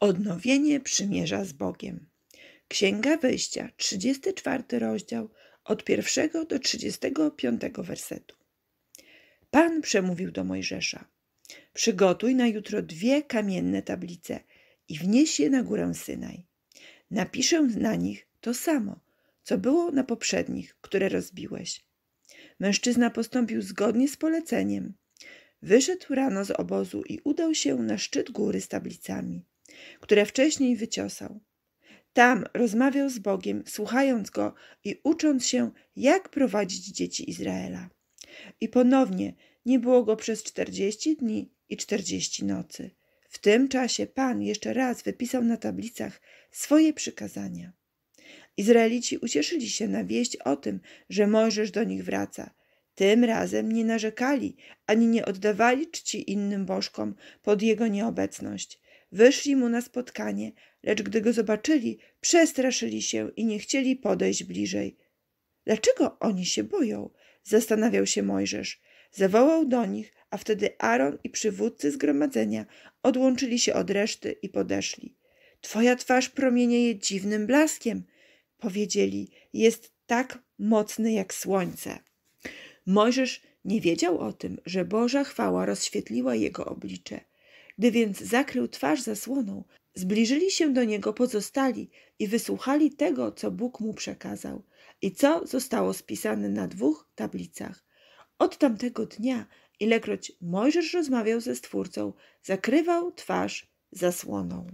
Odnowienie przymierza z Bogiem. Księga Wyjścia, 34 rozdział, od pierwszego do 35 wersetu. Pan przemówił do Mojżesza: Przygotuj na jutro dwie kamienne tablice i wnieś je na górę Synaj. Napiszę na nich to samo, co było na poprzednich, które rozbiłeś. Mężczyzna postąpił zgodnie z poleceniem. Wyszedł rano z obozu i udał się na szczyt góry z tablicami które wcześniej wyciosał. Tam rozmawiał z Bogiem, słuchając go i ucząc się, jak prowadzić dzieci Izraela. I ponownie nie było go przez czterdzieści dni i czterdzieści nocy. W tym czasie Pan jeszcze raz wypisał na tablicach swoje przykazania. Izraelici ucieszyli się na wieść o tym, że Mojżesz do nich wraca. Tym razem nie narzekali ani nie oddawali czci innym bożkom pod jego nieobecność. Wyszli mu na spotkanie, lecz gdy go zobaczyli, przestraszyli się i nie chcieli podejść bliżej. Dlaczego oni się boją? zastanawiał się Mojżesz. Zawołał do nich, a wtedy Aaron i przywódcy zgromadzenia odłączyli się od reszty i podeszli. Twoja twarz promienieje dziwnym blaskiem, powiedzieli. Jest tak mocny jak słońce. Mojżesz nie wiedział o tym, że Boża chwała rozświetliła jego oblicze. Gdy więc zakrył twarz zasłoną, zbliżyli się do niego pozostali i wysłuchali tego, co Bóg mu przekazał i co zostało spisane na dwóch tablicach. Od tamtego dnia, ilekroć Mojżesz rozmawiał ze Stwórcą, zakrywał twarz zasłoną.